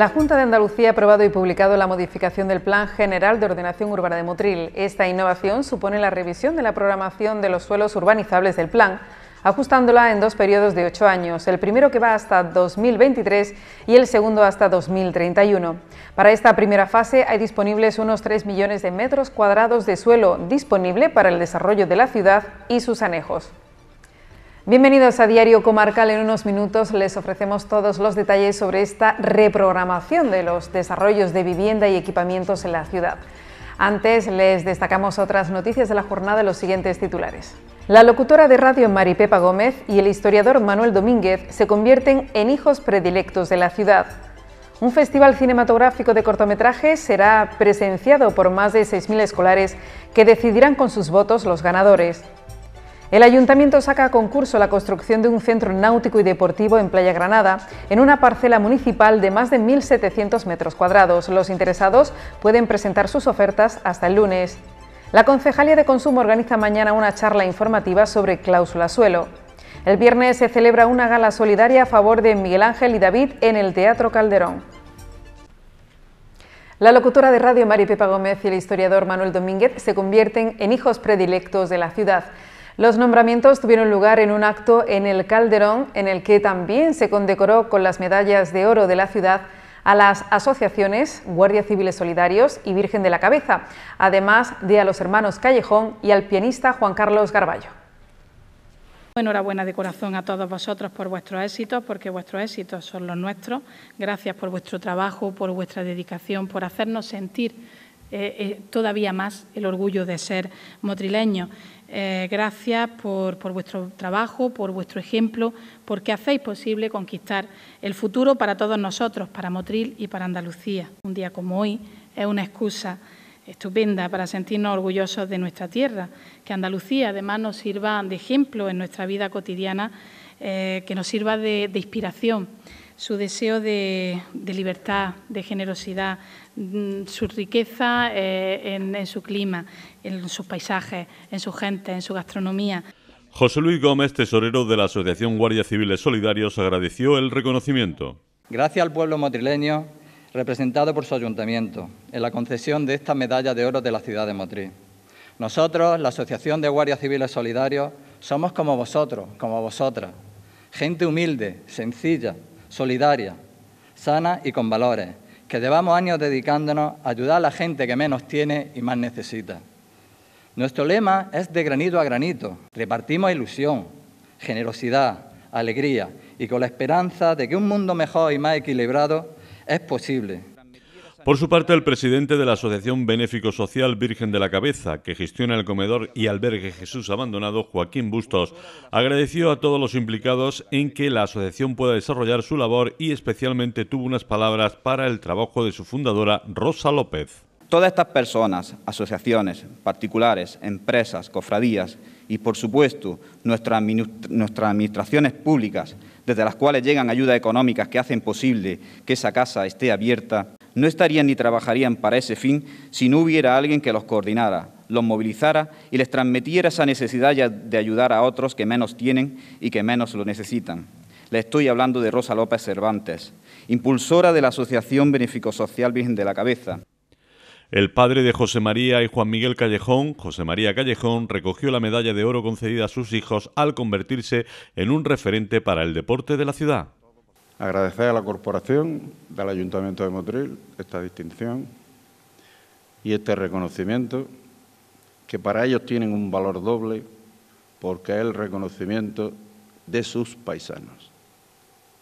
La Junta de Andalucía ha aprobado y publicado la modificación del Plan General de Ordenación Urbana de Motril. Esta innovación supone la revisión de la programación de los suelos urbanizables del plan, ajustándola en dos periodos de ocho años, el primero que va hasta 2023 y el segundo hasta 2031. Para esta primera fase hay disponibles unos 3 millones de metros cuadrados de suelo disponible para el desarrollo de la ciudad y sus anejos. Bienvenidos a Diario Comarcal. En unos minutos les ofrecemos todos los detalles sobre esta reprogramación de los desarrollos de vivienda y equipamientos en la ciudad. Antes les destacamos otras noticias de la jornada, los siguientes titulares. La locutora de radio Pepa Gómez y el historiador Manuel Domínguez se convierten en hijos predilectos de la ciudad. Un festival cinematográfico de cortometrajes será presenciado por más de 6.000 escolares que decidirán con sus votos los ganadores. El ayuntamiento saca a concurso la construcción de un centro náutico y deportivo en Playa Granada, en una parcela municipal de más de 1.700 metros cuadrados. Los interesados pueden presentar sus ofertas hasta el lunes. La Concejalía de Consumo organiza mañana una charla informativa sobre cláusula suelo. El viernes se celebra una gala solidaria a favor de Miguel Ángel y David en el Teatro Calderón. La locutora de radio Mari Pepa Gómez y el historiador Manuel Domínguez se convierten en hijos predilectos de la ciudad. Los nombramientos tuvieron lugar en un acto en el Calderón, en el que también se condecoró con las medallas de oro de la ciudad a las asociaciones Guardia Civiles Solidarios y Virgen de la Cabeza, además de a los hermanos Callejón y al pianista Juan Carlos Garballo. Enhorabuena de corazón a todos vosotros por vuestros éxitos, porque vuestros éxitos son los nuestros. Gracias por vuestro trabajo, por vuestra dedicación, por hacernos sentir eh, eh, todavía más el orgullo de ser motrileños. Eh, gracias por, vuestro trabajo, por vuestro ejemplo, porque hacéis posible conquistar el futuro para todos nosotros, para Motril y para Andalucía. Un día como hoy es una excusa estupenda para sentirnos orgullosos de nuestra tierra, que Andalucía además nos sirva de ejemplo en nuestra vida cotidiana, eh, que nos sirva de inspiración su deseo de, libertad, de generosidad, mm, su riqueza eh, en, su clima, en sus paisajes, en su gente, en su gastronomía. José Luis Gómez, tesorero de la Asociación Guardia Civiles Solidarios, agradeció el reconocimiento. Gracias al pueblo motrileño, representado por su ayuntamiento, en la concesión de esta medalla de oro de la ciudad de Motril. Nosotros, la Asociación de Guardias Civiles Solidarios, somos como vosotros, como vosotras, gente humilde, sencilla, solidaria, sana y con valores, que llevamos años dedicándonos a ayudar a la gente que menos tiene y más necesita. Nuestro lema es de granito a granito. Repartimos ilusión, generosidad, alegría y con la esperanza de que un mundo mejor y más equilibrado es posible por su parte, el presidente de la Asociación Benéfico Social Virgen de la Cabeza, que gestiona el comedor y albergue Jesús Abandonado, Joaquín Bustos, agradeció a todos los implicados en que la asociación pueda desarrollar su labor y especialmente tuvo unas palabras para el trabajo de su fundadora, Rosa López. Todas estas personas, asociaciones, particulares, empresas, cofradías y, por supuesto, nuestras, nuestras administraciones públicas, desde las cuales llegan ayudas económicas que hacen posible que esa casa esté abierta, no estarían ni trabajarían para ese fin si no hubiera alguien que los coordinara, los movilizara y les transmitiera esa necesidad de ayudar a otros que menos tienen y que menos lo necesitan. Le estoy hablando de Rosa López Cervantes, impulsora de la Asociación Benéfico Social Virgen de la Cabeza. El padre de José María y Juan Miguel Callejón, José María Callejón, recogió la medalla de oro concedida a sus hijos al convertirse en un referente para el deporte de la ciudad. Agradecer a la Corporación del Ayuntamiento de Motril esta distinción y este reconocimiento, que para ellos tienen un valor doble porque es el reconocimiento de sus paisanos.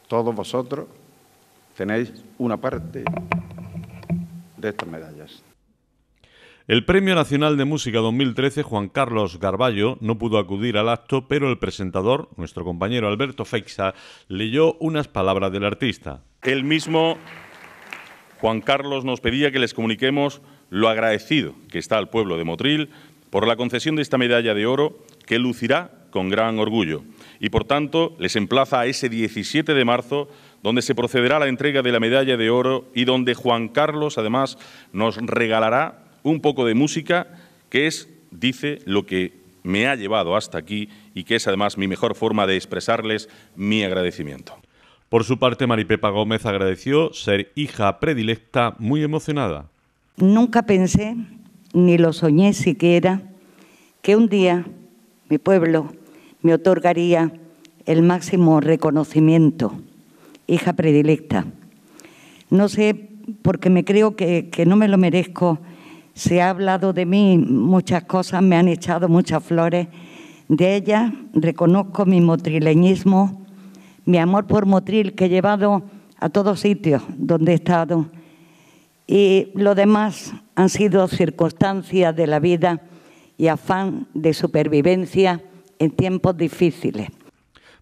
Todos vosotros tenéis una parte de estas medallas. El Premio Nacional de Música 2013, Juan Carlos Garballo, no pudo acudir al acto, pero el presentador, nuestro compañero Alberto Feixa, leyó unas palabras del artista. El mismo Juan Carlos nos pedía que les comuniquemos lo agradecido que está al pueblo de Motril por la concesión de esta medalla de oro que lucirá con gran orgullo. Y por tanto, les emplaza a ese 17 de marzo, donde se procederá a la entrega de la medalla de oro y donde Juan Carlos, además, nos regalará un poco de música que es, dice, lo que me ha llevado hasta aquí y que es además mi mejor forma de expresarles mi agradecimiento. Por su parte, Maripepa Gómez agradeció ser hija predilecta muy emocionada. Nunca pensé, ni lo soñé siquiera, que un día mi pueblo me otorgaría el máximo reconocimiento, hija predilecta. No sé, porque me creo que, que no me lo merezco se ha hablado de mí muchas cosas, me han echado muchas flores. De ella reconozco mi motrileñismo, mi amor por Motril que he llevado a todos sitios donde he estado. Y lo demás han sido circunstancias de la vida y afán de supervivencia en tiempos difíciles.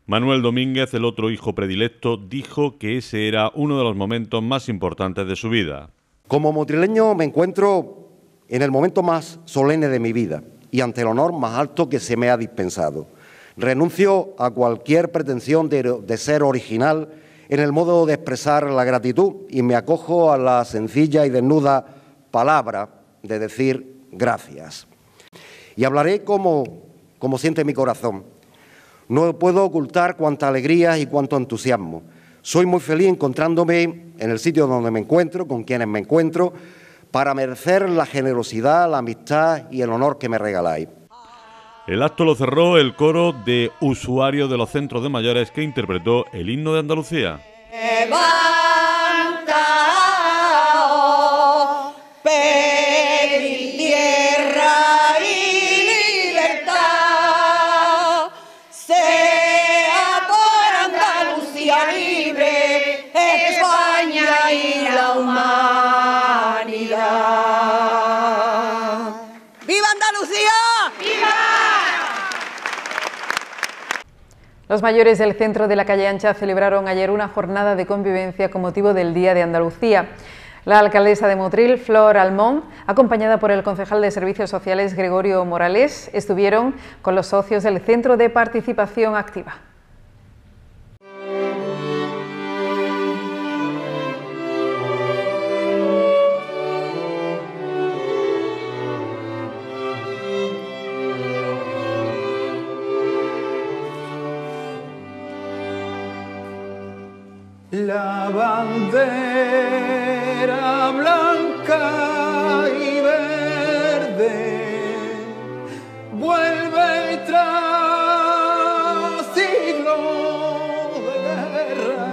Manuel Domínguez, el otro hijo predilecto, dijo que ese era uno de los momentos más importantes de su vida. Como motrileño me encuentro en el momento más solemne de mi vida y ante el honor más alto que se me ha dispensado. Renuncio a cualquier pretensión de, ser original en el modo de expresar la gratitud y me acojo a la sencilla y desnuda palabra de decir gracias. Y hablaré como, como siente mi corazón. No puedo ocultar cuánta alegría y cuánto entusiasmo. Soy muy feliz encontrándome en el sitio donde me encuentro, con quienes me encuentro, para merecer la generosidad, la amistad y el honor que me regaláis. El acto lo cerró el coro de usuarios de los centros de mayores que interpretó el himno de Andalucía. Los mayores del centro de la calle Ancha celebraron ayer una jornada de convivencia con motivo del Día de Andalucía. La alcaldesa de Motril, Flor Almón, acompañada por el concejal de Servicios Sociales, Gregorio Morales, estuvieron con los socios del Centro de Participación Activa. la bandera blanca y verde vuelve tras siglos de guerra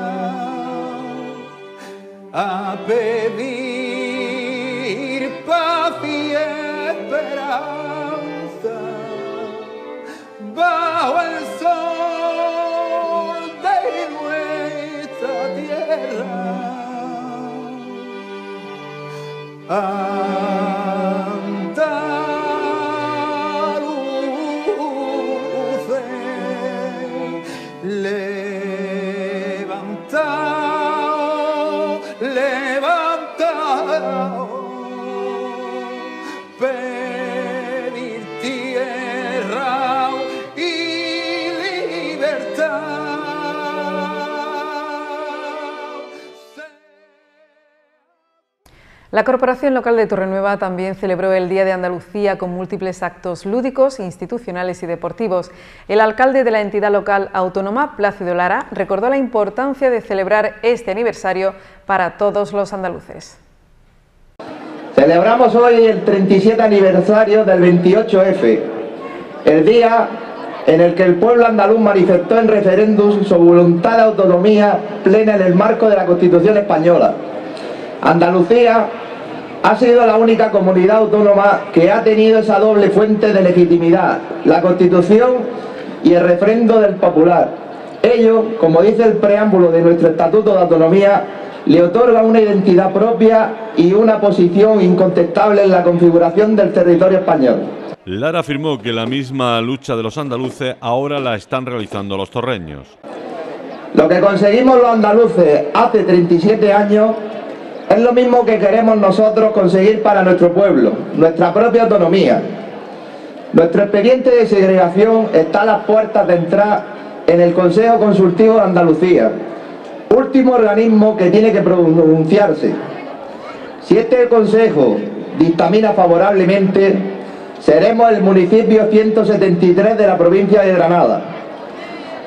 La Corporación Local de Torrenueva también celebró el Día de Andalucía con múltiples actos lúdicos, institucionales y deportivos. El alcalde de la entidad local autónoma, Plácido Lara, recordó la importancia de celebrar este aniversario para todos los andaluces. Celebramos hoy el 37 aniversario del 28F, el día en el que el pueblo andaluz manifestó en referéndum su voluntad de autonomía plena en el marco de la Constitución española. Andalucía ha sido la única comunidad autónoma que ha tenido esa doble fuente de legitimidad, la Constitución y el refrendo del popular. Ello, como dice el preámbulo de nuestro Estatuto de Autonomía, le otorga una identidad propia y una posición incontestable en la configuración del territorio español. Lara afirmó que la misma lucha de los andaluces ahora la están realizando los torreños. Lo que conseguimos los andaluces hace 37 años es lo mismo que queremos nosotros conseguir para nuestro pueblo, nuestra propia autonomía. Nuestro expediente de segregación está a las puertas de entrar en el Consejo Consultivo de Andalucía, último organismo que tiene que pronunciarse. Si este Consejo dictamina favorablemente, seremos el municipio 173 de la provincia de Granada.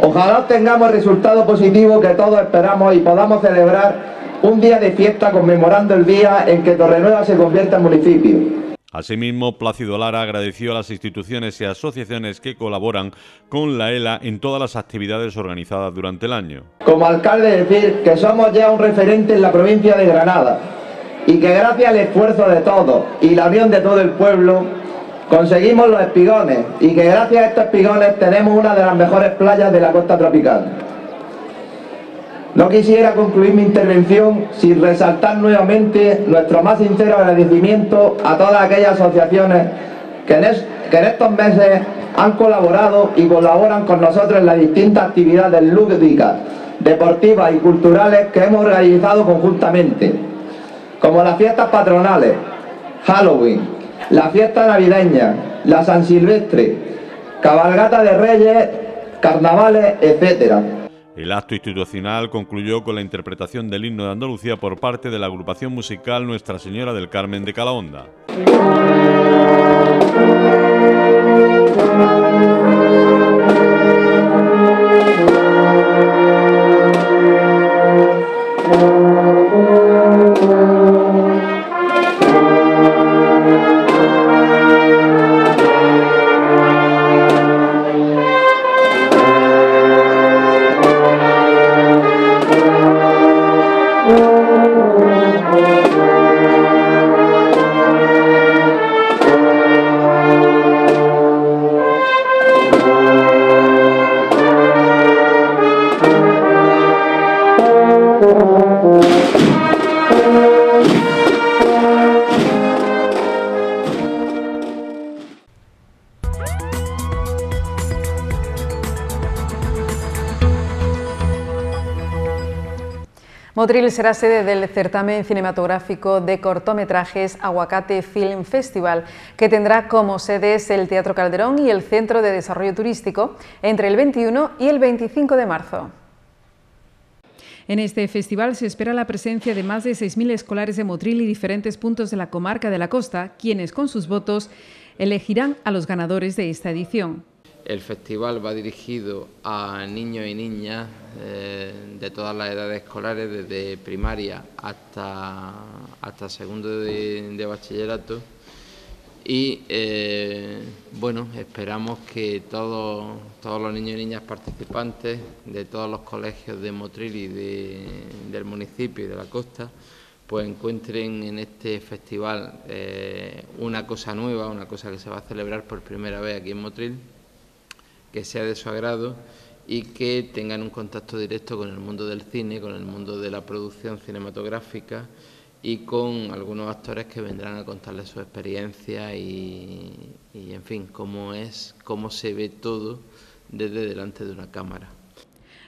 Ojalá tengamos el resultado positivo que todos esperamos y podamos celebrar un día de fiesta conmemorando el día en que Torrenueva se convierta en municipio. Asimismo, Plácido Lara agradeció a las instituciones y asociaciones que colaboran con la ELA en todas las actividades organizadas durante el año. Como alcalde decir que somos ya un referente en la provincia de Granada y que gracias al esfuerzo de todos y la unión de todo el pueblo conseguimos los espigones y que gracias a estos espigones tenemos una de las mejores playas de la costa tropical. No quisiera concluir mi intervención sin resaltar nuevamente nuestro más sincero agradecimiento a todas aquellas asociaciones que en, estos meses han colaborado y colaboran con nosotros en las distintas actividades lúdicas, deportivas y culturales que hemos realizado conjuntamente, como las fiestas patronales, Halloween, la fiesta navideña, la San Silvestre, cabalgata de reyes, carnavales, etcétera. El acto institucional concluyó con la interpretación del himno de Andalucía por parte de la agrupación musical Nuestra Señora del Carmen de Calahonda. Motril será sede del certamen cinematográfico de cortometrajes Aguacate Film Festival, que tendrá como sedes el Teatro Calderón y el Centro de Desarrollo Turístico entre el 21 y el 25 de marzo. En este festival se espera la presencia de más de 6.000 escolares de Motril y diferentes puntos de la comarca de la costa, quienes con sus votos elegirán a los ganadores de esta edición. El festival va dirigido a niños y niñas eh, de todas las edades escolares, desde primaria hasta, hasta segundo de, bachillerato. Y eh, bueno, esperamos que todos, todos los niños y niñas participantes de todos los colegios de Motril y del municipio y de la costa pues encuentren en este festival eh, una cosa nueva, una cosa que se va a celebrar por primera vez aquí en Motril que sea de su agrado y que tengan un contacto directo con el mundo del cine, con el mundo de la producción cinematográfica y con algunos actores que vendrán a contarles su experiencia y, en fin, cómo es, cómo se ve todo desde delante de una cámara.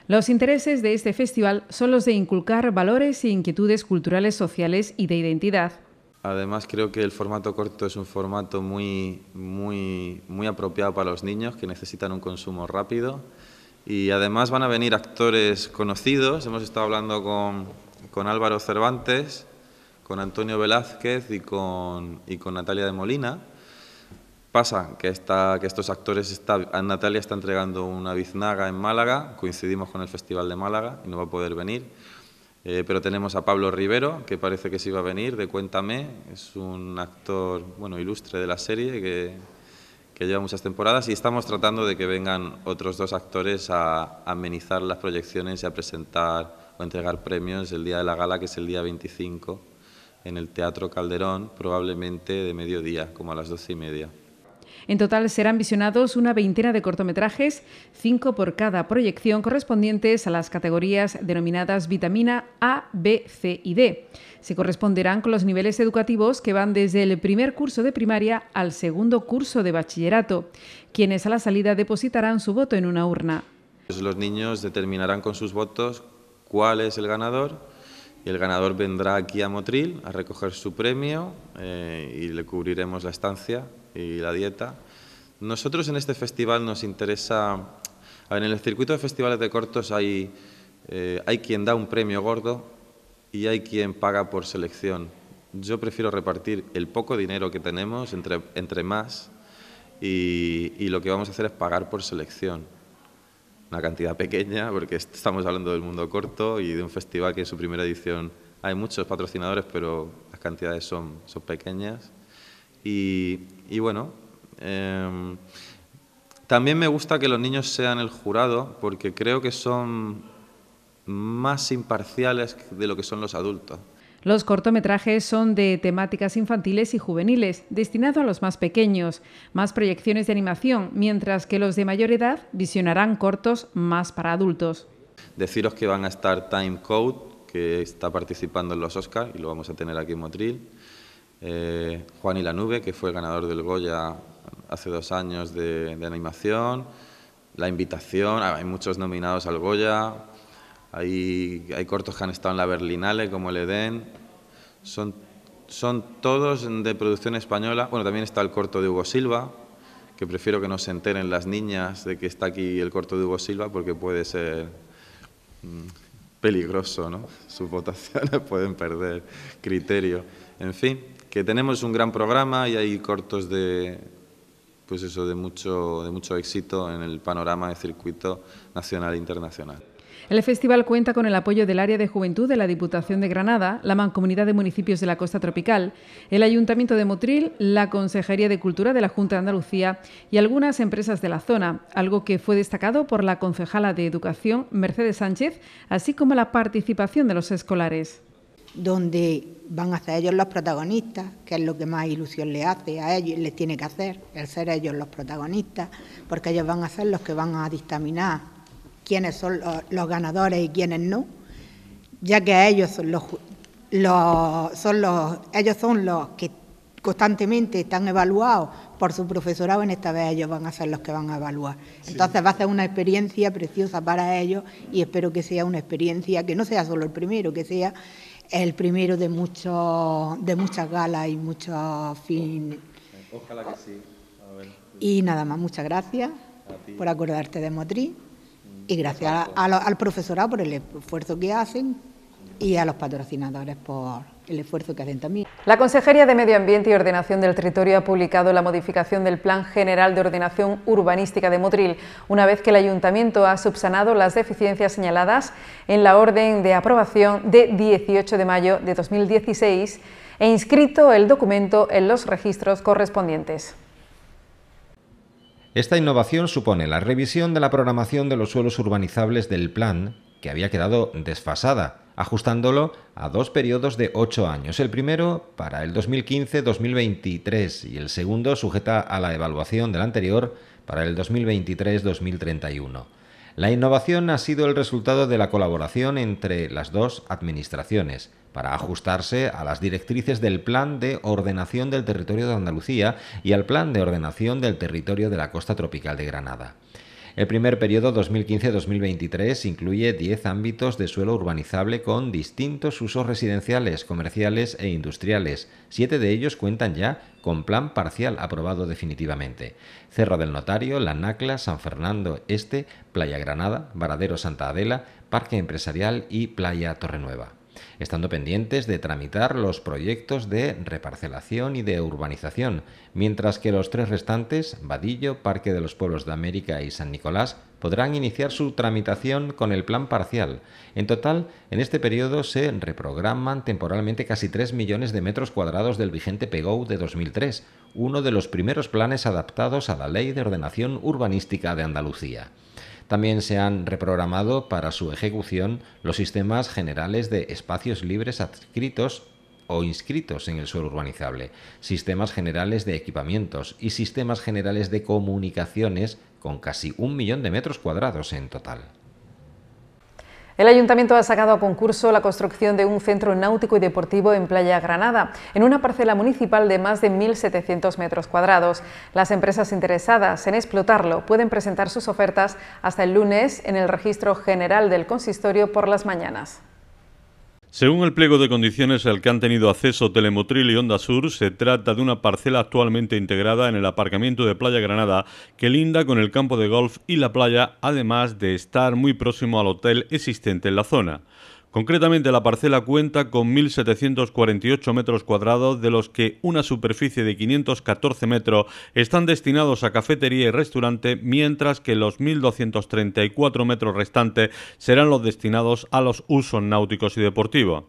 Los intereses de este festival son los de inculcar valores e inquietudes culturales, sociales y de identidad Además creo que el formato corto es un formato muy, muy, muy apropiado para los niños que necesitan un consumo rápido y además van a venir actores conocidos. Hemos estado hablando con, con Álvaro Cervantes, con Antonio Velázquez y con, y con Natalia de Molina. Pasa que, que estos actores, está, Natalia está entregando una biznaga en Málaga, coincidimos con el Festival de Málaga y no va a poder venir. Eh, pero tenemos a Pablo Rivero, que parece que se iba a venir, de Cuéntame. Es un actor bueno, ilustre de la serie que, que lleva muchas temporadas y estamos tratando de que vengan otros dos actores a amenizar las proyecciones y a presentar o entregar premios el día de la gala, que es el día 25, en el Teatro Calderón, probablemente de mediodía, como a las doce y media. En total serán visionados una veintena de cortometrajes, cinco por cada proyección correspondientes a las categorías denominadas vitamina A, B, C y D. Se corresponderán con los niveles educativos que van desde el primer curso de primaria al segundo curso de bachillerato, quienes a la salida depositarán su voto en una urna. Pues los niños determinarán con sus votos cuál es el ganador y el ganador vendrá aquí a Motril a recoger su premio eh, y le cubriremos la estancia y la dieta. Nosotros en este festival nos interesa, en el circuito de festivales de cortos hay, eh, hay quien da un premio gordo y hay quien paga por selección. Yo prefiero repartir el poco dinero que tenemos entre, más y, lo que vamos a hacer es pagar por selección. Una cantidad pequeña, porque estamos hablando del mundo corto y de un festival que en su primera edición hay muchos patrocinadores, pero las cantidades son, son pequeñas. Y, bueno, em, también me gusta que los niños sean el jurado porque creo que son más imparciales de lo que son los adultos. Los cortometrajes son de temáticas infantiles y juveniles, destinados a los más pequeños, más proyecciones de animación, mientras que los de mayor edad visionarán cortos más para adultos. Deciros que van a estar Time Code, que está participando en los Oscars y lo vamos a tener aquí en Motril. Eh, Juan y la Nube, que fue el ganador del Goya hace dos años de, animación, La Invitación, ah, hay muchos nominados al Goya, hay, cortos que han estado en la Berlinale, como el Edén, son, son todos de producción española, bueno, también está el corto de Hugo Silva, que prefiero que no se enteren las niñas de que está aquí el corto de Hugo Silva, porque puede ser mm, peligroso, ¿no? Sus votaciones pueden perder criterio. En fin, que tenemos un gran programa y hay cortos de pues eso de mucho mucho éxito en el panorama de circuito nacional e internacional. El festival cuenta con el apoyo del área de juventud de la Diputación de Granada, la Mancomunidad de Municipios de la Costa Tropical, el Ayuntamiento de Motril, la Consejería de Cultura de la Junta de Andalucía y algunas empresas de la zona, algo que fue destacado por la concejala de Educación, Mercedes Sánchez, así como la participación de los escolares donde van a ser ellos los protagonistas, que es lo que más ilusión le hace a ellos, les tiene que hacer, el ser ellos los protagonistas, porque ellos van a ser los que van a dictaminar quiénes son los, ganadores y quiénes no, ya que ellos son los, son los, ellos son los que constantemente están evaluados por su profesorado, en esta vez ellos van a ser los que van a evaluar. Entonces va a ser una experiencia preciosa para ellos y espero que sea una experiencia que no sea solo el primero, que sea el primero de, muchos, de muchas galas y muchos fin Y nada más, muchas gracias por acordarte de Motriz y gracias al profesorado por el esfuerzo que hacen y a los patrocinadores por el esfuerzo que La Consejería de Medio Ambiente y Ordenación del Territorio ha publicado la modificación del Plan General de Ordenación Urbanística de Motril, una vez que el Ayuntamiento ha subsanado las deficiencias señaladas en la orden de aprobación de 18 de mayo de 2016 e inscrito el documento en los registros correspondientes. Esta innovación supone la revisión de la programación de los suelos urbanizables del plan, que había quedado desfasada ajustándolo a dos periodos de ocho años. El primero para el 2015-2023 y el segundo sujeta a la evaluación del anterior para el 2023-2031. La innovación ha sido el resultado de la colaboración entre las dos administraciones para ajustarse a las directrices del Plan de Ordenación del Territorio de Andalucía y al Plan de Ordenación del Territorio de la Costa Tropical de Granada. El primer periodo 2015-2023 incluye 10 ámbitos de suelo urbanizable con distintos usos residenciales, comerciales e industriales. Siete de ellos cuentan ya con plan parcial aprobado definitivamente. Cerro del Notario, La Nacla, San Fernando Este, Playa Granada, Varadero Santa Adela, Parque Empresarial y Playa Torrenueva estando pendientes de tramitar los proyectos de reparcelación y de urbanización, mientras que los tres restantes, Vadillo, Parque de los Pueblos de América y San Nicolás, podrán iniciar su tramitación con el plan parcial. En total, en este periodo se reprograman temporalmente casi 3 millones de metros cuadrados del vigente PEGOU de 2003, uno de los primeros planes adaptados a la Ley de Ordenación Urbanística de Andalucía. También se han reprogramado para su ejecución los sistemas generales de espacios libres adscritos o inscritos en el suelo urbanizable, sistemas generales de equipamientos y sistemas generales de comunicaciones con casi un millón de metros cuadrados en total. El ayuntamiento ha sacado a concurso la construcción de un centro náutico y deportivo en Playa Granada, en una parcela municipal de más de 1.700 metros cuadrados. Las empresas interesadas en explotarlo pueden presentar sus ofertas hasta el lunes en el Registro General del Consistorio por las mañanas. Según el pliego de condiciones al que han tenido acceso Telemotril y Onda Sur, se trata de una parcela actualmente integrada en el aparcamiento de Playa Granada que linda con el campo de golf y la playa, además de estar muy próximo al hotel existente en la zona. Concretamente, la parcela cuenta con 1.748 metros cuadrados, de los que una superficie de 514 metros están destinados a cafetería y restaurante, mientras que los 1.234 metros restantes serán los destinados a los usos náuticos y deportivos.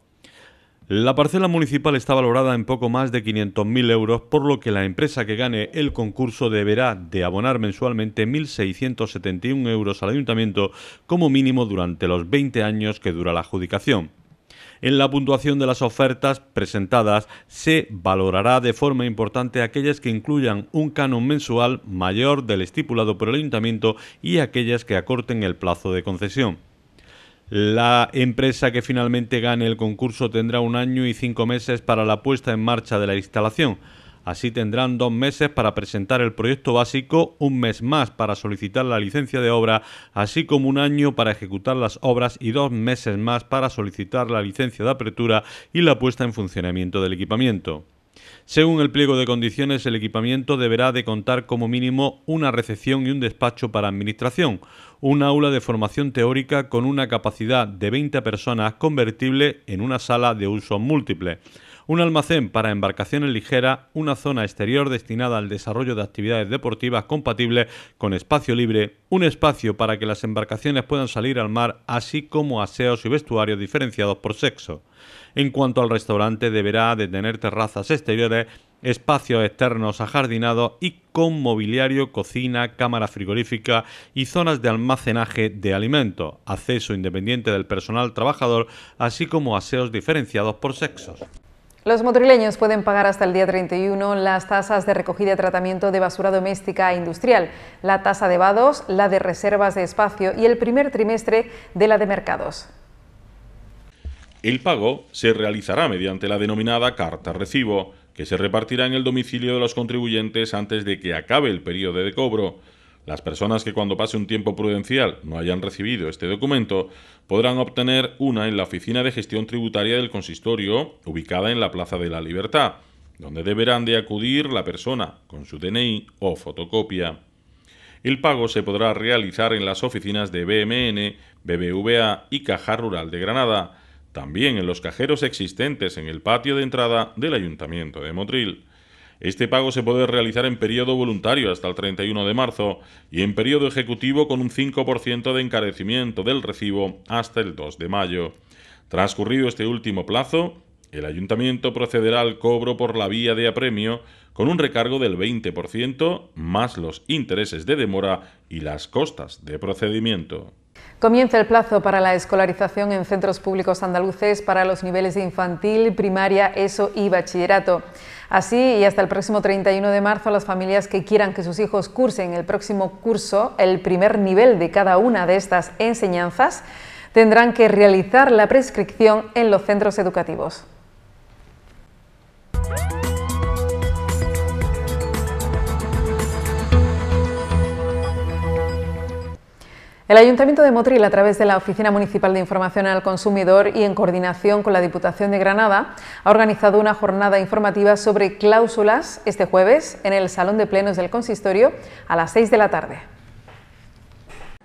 La parcela municipal está valorada en poco más de 500.000 euros, por lo que la empresa que gane el concurso deberá de abonar mensualmente 1.671 euros al ayuntamiento como mínimo durante los 20 años que dura la adjudicación. En la puntuación de las ofertas presentadas se valorará de forma importante aquellas que incluyan un canon mensual mayor del estipulado por el ayuntamiento y aquellas que acorten el plazo de concesión. La empresa que finalmente gane el concurso tendrá un año y cinco meses para la puesta en marcha de la instalación. Así tendrán dos meses para presentar el proyecto básico, un mes más para solicitar la licencia de obra, así como un año para ejecutar las obras y dos meses más para solicitar la licencia de apertura y la puesta en funcionamiento del equipamiento. Según el pliego de condiciones, el equipamiento deberá de contar como mínimo una recepción y un despacho para administración, un aula de formación teórica con una capacidad de 20 personas convertible en una sala de uso múltiple un almacén para embarcaciones ligeras, una zona exterior destinada al desarrollo de actividades deportivas compatibles con espacio libre, un espacio para que las embarcaciones puedan salir al mar, así como aseos y vestuarios diferenciados por sexo. En cuanto al restaurante, deberá de tener terrazas exteriores, espacios externos ajardinados y con mobiliario, cocina, cámara frigorífica y zonas de almacenaje de alimentos, acceso independiente del personal trabajador, así como aseos diferenciados por sexos. Los motrileños pueden pagar hasta el día 31 las tasas de recogida y tratamiento de basura doméstica e industrial, la tasa de vados, la de reservas de espacio y el primer trimestre de la de mercados. El pago se realizará mediante la denominada carta recibo, que se repartirá en el domicilio de los contribuyentes antes de que acabe el periodo de cobro. Las personas que cuando pase un tiempo prudencial no hayan recibido este documento podrán obtener una en la Oficina de Gestión Tributaria del Consistorio, ubicada en la Plaza de la Libertad, donde deberán de acudir la persona con su DNI o fotocopia. El pago se podrá realizar en las oficinas de BMN, BBVA y Caja Rural de Granada, también en los cajeros existentes en el patio de entrada del Ayuntamiento de Motril. Este pago se puede realizar en periodo voluntario hasta el 31 de marzo y en periodo ejecutivo con un 5% de encarecimiento del recibo hasta el 2 de mayo. Transcurrido este último plazo, el ayuntamiento procederá al cobro por la vía de apremio con un recargo del 20% más los intereses de demora y las costas de procedimiento. Comienza el plazo para la escolarización en centros públicos andaluces para los niveles de infantil, primaria, ESO y bachillerato. Así, y hasta el próximo 31 de marzo, las familias que quieran que sus hijos cursen el próximo curso, el primer nivel de cada una de estas enseñanzas, tendrán que realizar la prescripción en los centros educativos. El Ayuntamiento de Motril, a través de la Oficina Municipal de Información al Consumidor y en coordinación con la Diputación de Granada, ha organizado una jornada informativa sobre cláusulas este jueves en el Salón de Plenos del Consistorio a las 6 de la tarde.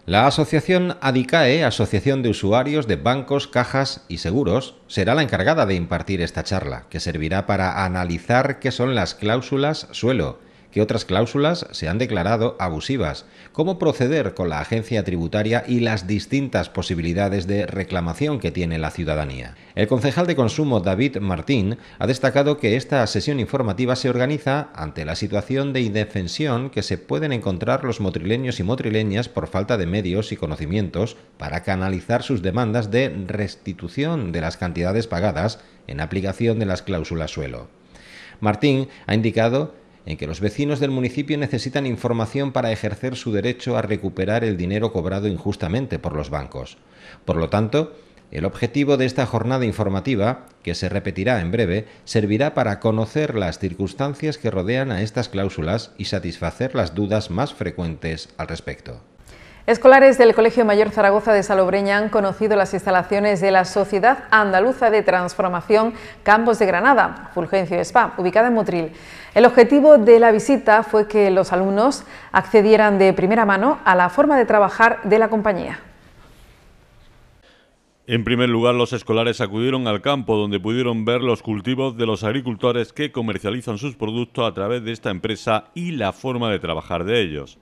La asociación ADICAE, Asociación de Usuarios de Bancos, Cajas y Seguros, será la encargada de impartir esta charla, que servirá para analizar qué son las cláusulas suelo, que otras cláusulas se han declarado abusivas, cómo proceder con la agencia tributaria y las distintas posibilidades de reclamación que tiene la ciudadanía. El concejal de consumo David Martín ha destacado que esta sesión informativa se organiza ante la situación de indefensión que se pueden encontrar los motrileños y motrileñas por falta de medios y conocimientos para canalizar sus demandas de restitución de las cantidades pagadas en aplicación de las cláusulas suelo. Martín ha indicado en que los vecinos del municipio necesitan información para ejercer su derecho a recuperar el dinero cobrado injustamente por los bancos. Por lo tanto, el objetivo de esta jornada informativa, que se repetirá en breve, servirá para conocer las circunstancias que rodean a estas cláusulas y satisfacer las dudas más frecuentes al respecto. Escolares del Colegio Mayor Zaragoza de Salobreña han conocido las instalaciones de la Sociedad Andaluza de Transformación Campos de Granada, Fulgencio Spa, ubicada en Motril. El objetivo de la visita fue que los alumnos accedieran de primera mano a la forma de trabajar de la compañía. En primer lugar, los escolares acudieron al campo donde pudieron ver los cultivos de los agricultores que comercializan sus productos a través de esta empresa y la forma de trabajar de ellos.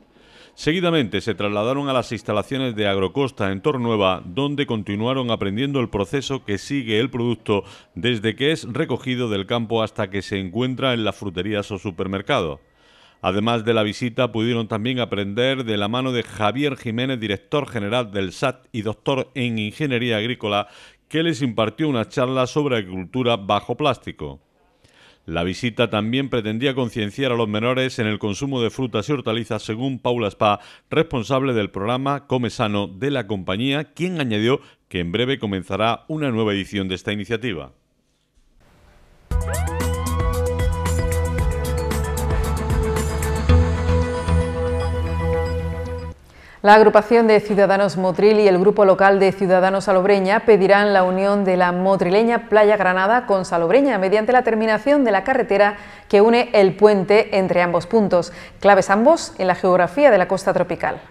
Seguidamente se trasladaron a las instalaciones de Agrocosta en Tornueva, donde continuaron aprendiendo el proceso que sigue el producto desde que es recogido del campo hasta que se encuentra en las fruterías o supermercados. Además de la visita, pudieron también aprender de la mano de Javier Jiménez, director general del SAT y doctor en Ingeniería Agrícola, que les impartió una charla sobre agricultura bajo plástico. La visita también pretendía concienciar a los menores en el consumo de frutas y hortalizas, según Paula Spa, responsable del programa Come Sano de la compañía, quien añadió que en breve comenzará una nueva edición de esta iniciativa. La agrupación de Ciudadanos Motril y el grupo local de Ciudadanos Salobreña pedirán la unión de la motrileña Playa Granada con Salobreña mediante la terminación de la carretera que une el puente entre ambos puntos, claves ambos en la geografía de la costa tropical.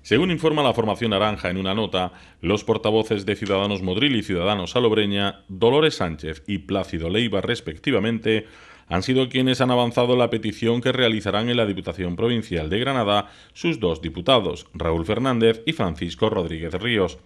Según informa la formación naranja en una nota, los portavoces de Ciudadanos Modril y Ciudadanos Salobreña, Dolores Sánchez y Plácido Leiva respectivamente, han sido quienes han avanzado la petición que realizarán en la Diputación Provincial de Granada sus dos diputados, Raúl Fernández y Francisco Rodríguez Ríos.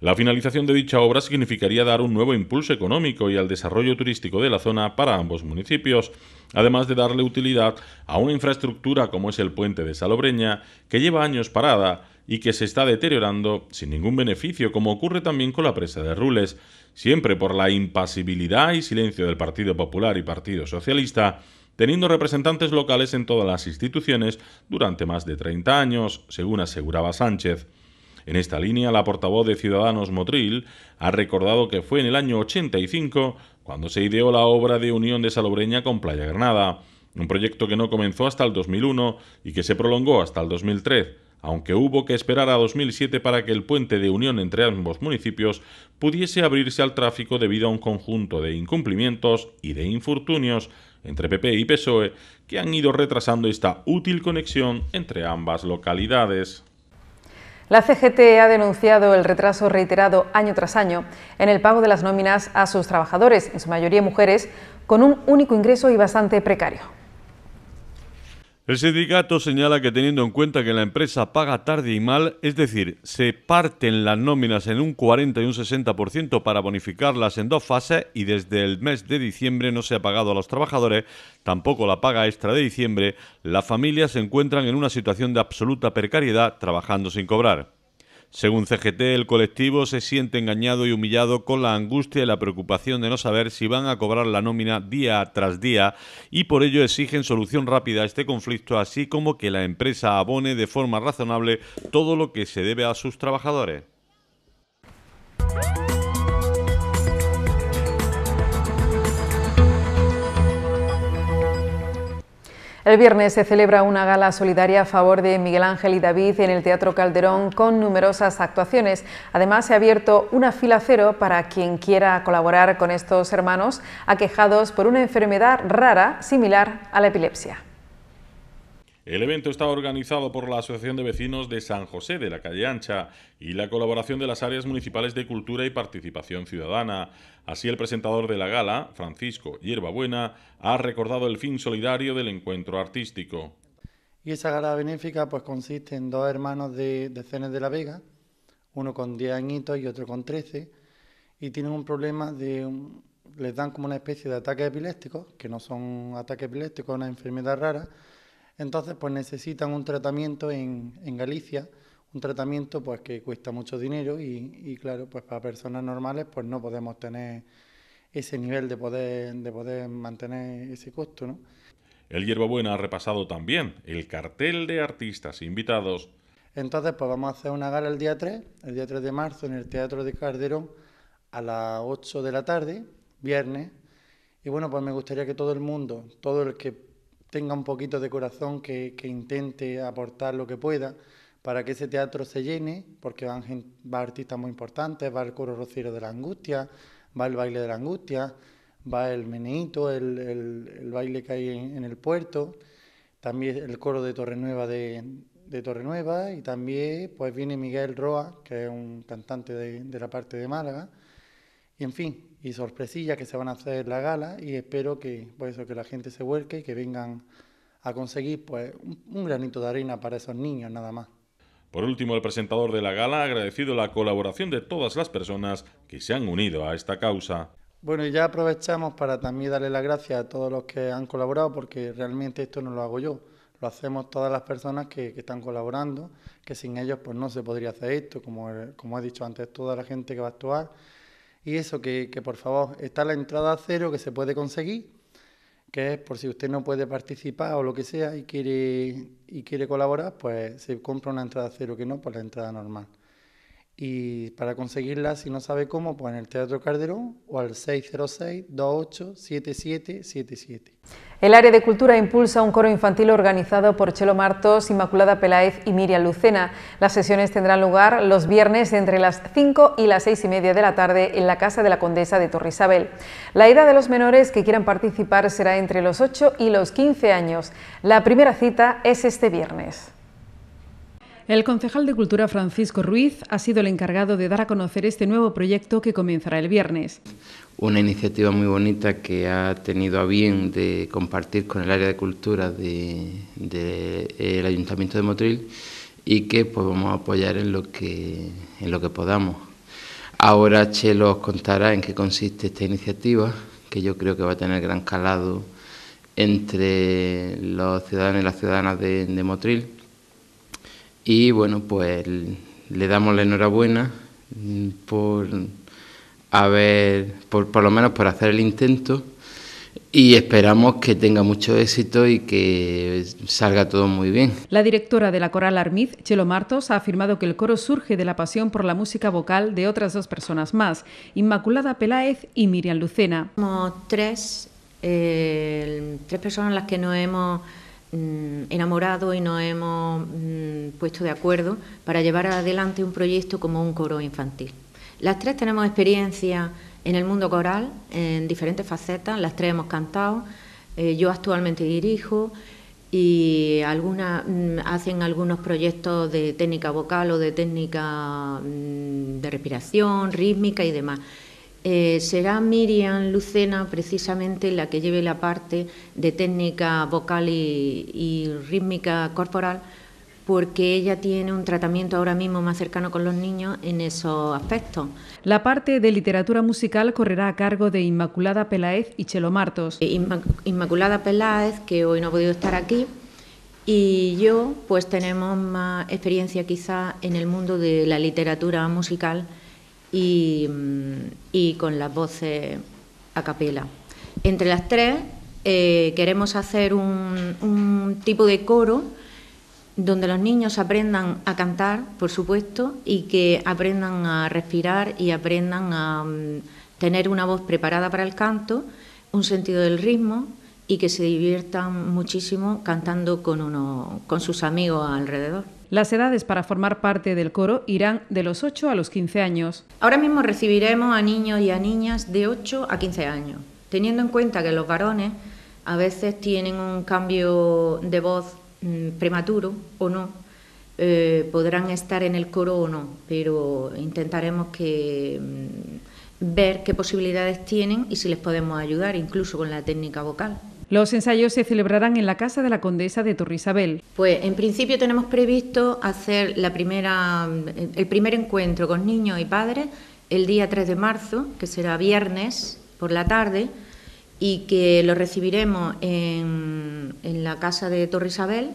La finalización de dicha obra significaría dar un nuevo impulso económico y al desarrollo turístico de la zona para ambos municipios, además de darle utilidad a una infraestructura como es el puente de Salobreña, que lleva años parada y que se está deteriorando sin ningún beneficio, como ocurre también con la presa de Rules, siempre por la impasibilidad y silencio del Partido Popular y Partido Socialista, teniendo representantes locales en todas las instituciones durante más de 30 años, según aseguraba Sánchez. En esta línea, la portavoz de Ciudadanos Motril ha recordado que fue en el año 85 cuando se ideó la obra de unión de Salobreña con Playa Granada, un proyecto que no comenzó hasta el 2001 y que se prolongó hasta el 2003 aunque hubo que esperar a 2007 para que el puente de unión entre ambos municipios pudiese abrirse al tráfico debido a un conjunto de incumplimientos y de infortunios entre PP y PSOE que han ido retrasando esta útil conexión entre ambas localidades. La CGT ha denunciado el retraso reiterado año tras año en el pago de las nóminas a sus trabajadores, en su mayoría mujeres, con un único ingreso y bastante precario. El sindicato señala que teniendo en cuenta que la empresa paga tarde y mal, es decir, se parten las nóminas en un 40 y un 60% para bonificarlas en dos fases y desde el mes de diciembre no se ha pagado a los trabajadores, tampoco la paga extra de diciembre, las familias se encuentran en una situación de absoluta precariedad trabajando sin cobrar. Según CGT, el colectivo se siente engañado y humillado con la angustia y la preocupación de no saber si van a cobrar la nómina día tras día y por ello exigen solución rápida a este conflicto, así como que la empresa abone de forma razonable todo lo que se debe a sus trabajadores. El viernes se celebra una gala solidaria a favor de Miguel Ángel y David en el Teatro Calderón con numerosas actuaciones. Además, se ha abierto una fila cero para quien quiera colaborar con estos hermanos aquejados por una enfermedad rara similar a la epilepsia. El evento está organizado por la Asociación de Vecinos de San José de la Calle Ancha y la colaboración de las áreas municipales de cultura y participación ciudadana. Así, el presentador de la gala, Francisco Hierbabuena, ha recordado el fin solidario del encuentro artístico. Y esa gala benéfica pues consiste en dos hermanos de, Cenes de la Vega, uno con 10 añitos y otro con 13, y tienen un problema de... les dan como una especie de ataques epilépticos, que no son ataques epilépticos, es una enfermedad rara, entonces, pues necesitan un tratamiento en, Galicia, un tratamiento pues que cuesta mucho dinero y, claro, pues para personas normales pues no podemos tener ese nivel de poder, de poder mantener ese costo, ¿no? El Hierbabuena ha repasado también el cartel de artistas invitados. Entonces, pues vamos a hacer una gala el día 3, el día 3 de marzo, en el Teatro de Calderón, a las 8 de la tarde, viernes. Y bueno, pues me gustaría que todo el mundo, todo el que tenga un poquito de corazón, que, intente aportar lo que pueda para que ese teatro se llene, porque van, va artistas muy importantes, va el coro rociero de la angustia, va el baile de la angustia, va el meneito, el, baile que hay en, el puerto, también el coro de Torrenueva de, Torrenueva y también pues viene Miguel Roa, que es un cantante de, de la parte de Málaga, y en fin, y sorpresillas que se van a hacer en la gala y espero que, pues eso, que la gente se vuelque y que vengan a conseguir pues, un, granito de arena para esos niños nada más. Por último, el presentador de la gala ha agradecido la colaboración de todas las personas que se han unido a esta causa. Bueno, y ya aprovechamos para también darle las gracias a todos los que han colaborado, porque realmente esto no lo hago yo, lo hacemos todas las personas que, están colaborando, que sin ellos pues no se podría hacer esto, como, como he dicho antes, toda la gente que va a actuar y eso, que, que por favor, está la entrada cero que se puede conseguir, que es por si usted no puede participar o lo que sea y quiere, y quiere colaborar, pues se compra una entrada cero, que no, por la entrada normal. Y para conseguirla, si no sabe cómo, pues en el Teatro Calderón o al 606-287777. El área de cultura impulsa un coro infantil organizado por Chelo Martos, Inmaculada Peláez y Miriam Lucena. Las sesiones tendrán lugar los viernes entre las 5 y las 6 y media de la tarde en la Casa de la Condesa de Isabel. La edad de los menores que quieran participar será entre los 8 y los 15 años. La primera cita es este viernes. El concejal de Cultura Francisco Ruiz ha sido el encargado de dar a conocer este nuevo proyecto que comenzará el viernes. Una iniciativa muy bonita que ha tenido a bien de compartir con el área de cultura del Ayuntamiento de Motril y que pues, vamos a apoyar en lo que, en lo que podamos. Ahora Chelo os contará en qué consiste esta iniciativa, que yo creo que va a tener gran calado entre los ciudadanos y las ciudadanas de, de Motril y bueno, pues le damos la enhorabuena por haber, por, por lo menos por hacer el intento y esperamos que tenga mucho éxito y que salga todo muy bien. La directora de la Coral Armiz, Chelo Martos, ha afirmado que el coro surge de la pasión por la música vocal de otras dos personas más, Inmaculada Peláez y Miriam Lucena. Somos tres, eh, tres personas las que nos hemos Mm, enamorado y nos hemos mm, puesto de acuerdo para llevar adelante un proyecto como un coro infantil. Las tres tenemos experiencia en el mundo coral, en diferentes facetas, las tres hemos cantado, eh, yo actualmente dirijo y algunas mm, hacen algunos proyectos de técnica vocal o de técnica de respiración, rítmica y demás. Eh, será Miriam Lucena precisamente la que lleve la parte de técnica vocal y, rítmica corporal, porque ella tiene un tratamiento ahora mismo más cercano con los niños en esos aspectos. La parte de literatura musical correrá a cargo de Inmaculada Peláez y Chelo Martos. Eh, Inmaculada Peláez, que hoy no ha podido estar aquí, y yo, pues tenemos más experiencia quizá en el mundo de la literatura musical Mm, y, con las voces a capela. Entre las tres eh, queremos hacer un, tipo de coro donde los niños aprendan a cantar, por supuesto, y que aprendan a respirar y aprendan a mm, tener una voz preparada para el canto, un sentido del ritmo, y que se diviertan muchísimo cantando con, uno, con sus amigos alrededor. Las edades para formar parte del coro irán de los 8 a los 15 años. Ahora mismo recibiremos a niños y a niñas de 8 a 15 años, teniendo en cuenta que los varones a veces tienen un cambio de voz mm, prematuro o no. Eh, podrán estar en el coro o no, pero intentaremos que mm, ver qué posibilidades tienen y si les podemos ayudar, incluso con la técnica vocal. Los ensayos se celebrarán en la Casa de la Condesa de Torrisabel. Pues en principio tenemos previsto hacer el primer encuentro con niños y padres el día 3 de marzo, que será viernes por la tarde, y que lo recibiremos en, la Casa de Torrisabel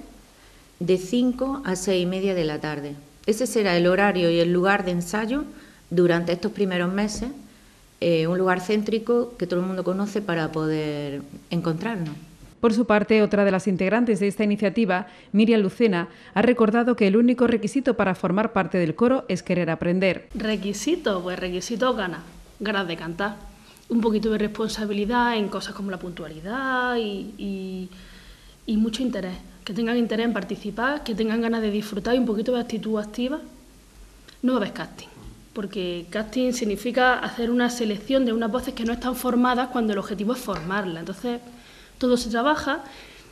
de 5 a 6 y media de la tarde. Ese será el horario y el lugar de ensayo durante estos primeros meses eh, un lugar céntrico que todo el mundo conoce para poder encontrarnos. Por su parte, otra de las integrantes de esta iniciativa, Miriam Lucena, ha recordado que el único requisito para formar parte del coro es querer aprender. Requisito, pues requisito ganas, ganas de cantar. Un poquito de responsabilidad en cosas como la puntualidad y, mucho interés. Que tengan interés en participar, que tengan ganas de disfrutar y un poquito de actitud activa. No va casting porque casting significa hacer una selección de unas voces que no están formadas cuando el objetivo es formarla. Entonces, todo se trabaja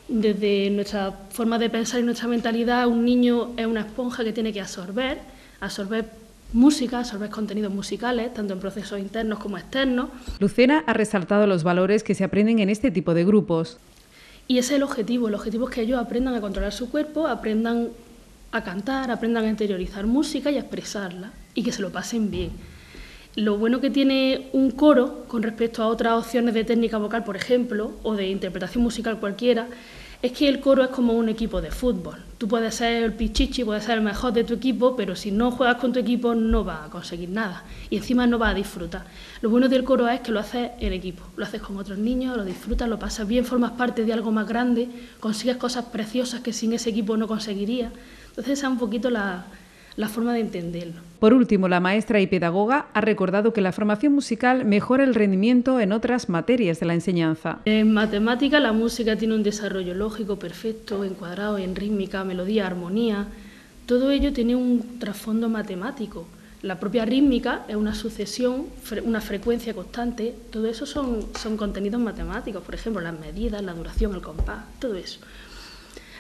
desde nuestra forma de pensar y nuestra mentalidad. Un niño es una esponja que tiene que absorber, absorber música, absorber contenidos musicales, tanto en procesos internos como externos. Lucena ha resaltado los valores que se aprenden en este tipo de grupos. Y ese es el objetivo, el objetivo es que ellos aprendan a controlar su cuerpo, aprendan a cantar, aprendan a interiorizar música y a expresarla y que se lo pasen bien. Lo bueno que tiene un coro con respecto a otras opciones de técnica vocal, por ejemplo, o de interpretación musical cualquiera, es que el coro es como un equipo de fútbol. Tú puedes ser el pichichi, puedes ser el mejor de tu equipo, pero si no juegas con tu equipo no vas a conseguir nada y encima no vas a disfrutar. Lo bueno del coro es que lo haces en equipo, lo haces con otros niños, lo disfrutas, lo pasas bien, formas parte de algo más grande, consigues cosas preciosas que sin ese equipo no conseguirías. Entonces esa es un poquito la, la forma de entenderlo. Por último, la maestra y pedagoga ha recordado que la formación musical mejora el rendimiento en otras materias de la enseñanza. En matemática la música tiene un desarrollo lógico perfecto, encuadrado en rítmica, melodía, armonía. Todo ello tiene un trasfondo matemático. La propia rítmica es una sucesión, una frecuencia constante. Todo eso son, son contenidos matemáticos, por ejemplo, las medidas, la duración, el compás, todo eso.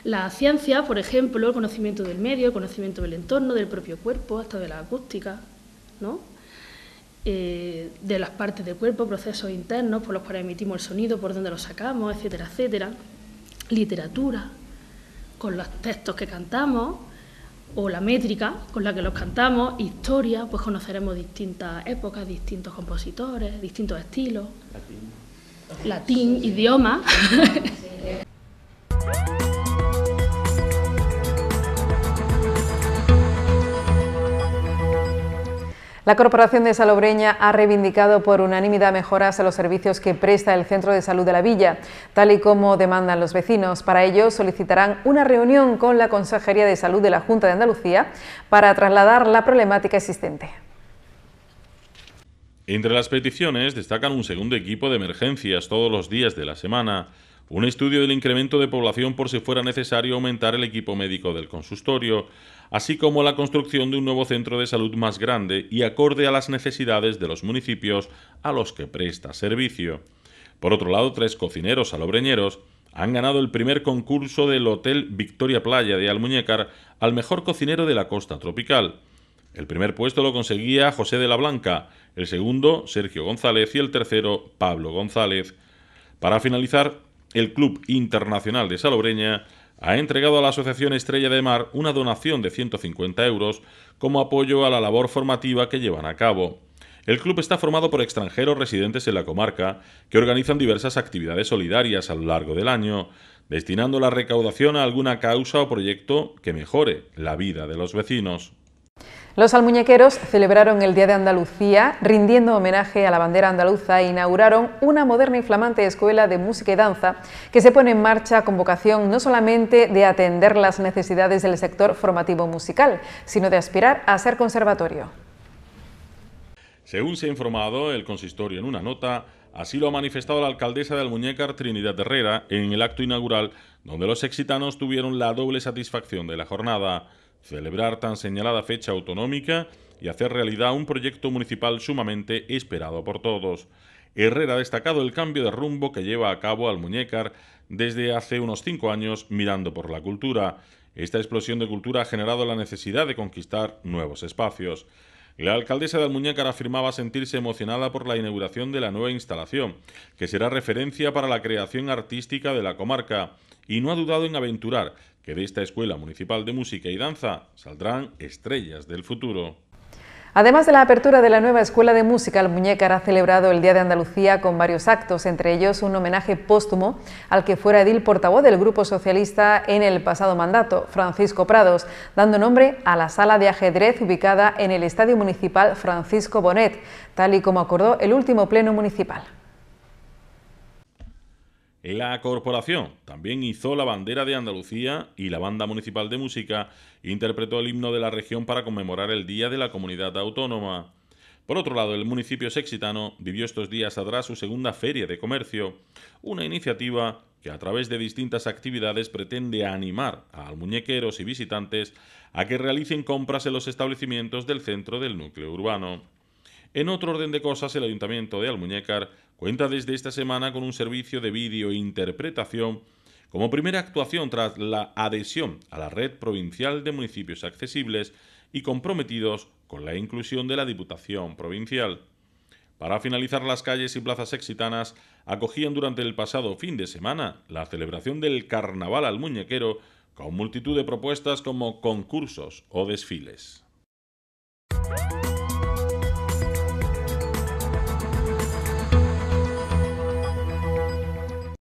La ciencia, por ejemplo, el conocimiento del medio, el conocimiento del entorno, del propio cuerpo, hasta de la acústica, ¿no? Eh, de las partes del cuerpo, procesos internos por los cuales emitimos el sonido, por dónde lo sacamos, etcétera, etcétera. Literatura, con los textos que cantamos, o la métrica con la que los cantamos, historia, pues conoceremos distintas épocas, distintos compositores, distintos estilos. Latín. Latín, idioma, La Corporación de Salobreña ha reivindicado por unanimidad mejoras a los servicios que presta el Centro de Salud de la Villa, tal y como demandan los vecinos. Para ello solicitarán una reunión con la Consejería de Salud de la Junta de Andalucía para trasladar la problemática existente. Entre las peticiones destacan un segundo equipo de emergencias todos los días de la semana, un estudio del incremento de población por si fuera necesario aumentar el equipo médico del consultorio, así como la construcción de un nuevo centro de salud más grande y acorde a las necesidades de los municipios a los que presta servicio. Por otro lado, tres cocineros salobreñeros han ganado el primer concurso del Hotel Victoria Playa de Almuñécar al mejor cocinero de la costa tropical. El primer puesto lo conseguía José de la Blanca, el segundo Sergio González y el tercero Pablo González. Para finalizar, el Club Internacional de Salobreña ha entregado a la Asociación Estrella de Mar una donación de 150 euros como apoyo a la labor formativa que llevan a cabo. El club está formado por extranjeros residentes en la comarca que organizan diversas actividades solidarias a lo largo del año, destinando la recaudación a alguna causa o proyecto que mejore la vida de los vecinos. Los almuñequeros celebraron el Día de Andalucía rindiendo homenaje a la bandera andaluza e inauguraron una moderna y flamante escuela de música y danza que se pone en marcha con vocación no solamente de atender las necesidades del sector formativo musical, sino de aspirar a ser conservatorio. Según se ha informado el consistorio en una nota, Así lo ha manifestado la alcaldesa de Almuñécar, Trinidad Herrera, en el acto inaugural, donde los exitanos tuvieron la doble satisfacción de la jornada celebrar tan señalada fecha autonómica y hacer realidad un proyecto municipal sumamente esperado por todos. Herrera ha destacado el cambio de rumbo que lleva a cabo al desde hace unos cinco años mirando por la cultura. Esta explosión de cultura ha generado la necesidad de conquistar nuevos espacios. La alcaldesa de Almuñécar afirmaba sentirse emocionada por la inauguración de la nueva instalación, que será referencia para la creación artística de la comarca, y no ha dudado en aventurar que de esta Escuela Municipal de Música y Danza saldrán estrellas del futuro. Además de la apertura de la nueva Escuela de Música, el muñeca ha celebrado el Día de Andalucía con varios actos, entre ellos un homenaje póstumo al que fuera edil portavoz del Grupo Socialista en el pasado mandato, Francisco Prados, dando nombre a la sala de ajedrez ubicada en el Estadio Municipal Francisco Bonet, tal y como acordó el último pleno municipal. La corporación también hizo la bandera de Andalucía y la Banda Municipal de Música interpretó el himno de la región para conmemorar el Día de la Comunidad Autónoma. Por otro lado, el municipio sexitano vivió estos días atrás su segunda feria de comercio, una iniciativa que a través de distintas actividades pretende animar a almuñequeros y visitantes a que realicen compras en los establecimientos del centro del núcleo urbano. En otro orden de cosas, el ayuntamiento de Almuñécar cuenta desde esta semana con un servicio de vídeo e interpretación como primera actuación tras la adhesión a la red provincial de municipios accesibles y comprometidos con la inclusión de la Diputación Provincial. Para finalizar, las calles y plazas exitanas acogían durante el pasado fin de semana la celebración del Carnaval al Muñequero con multitud de propuestas como concursos o desfiles.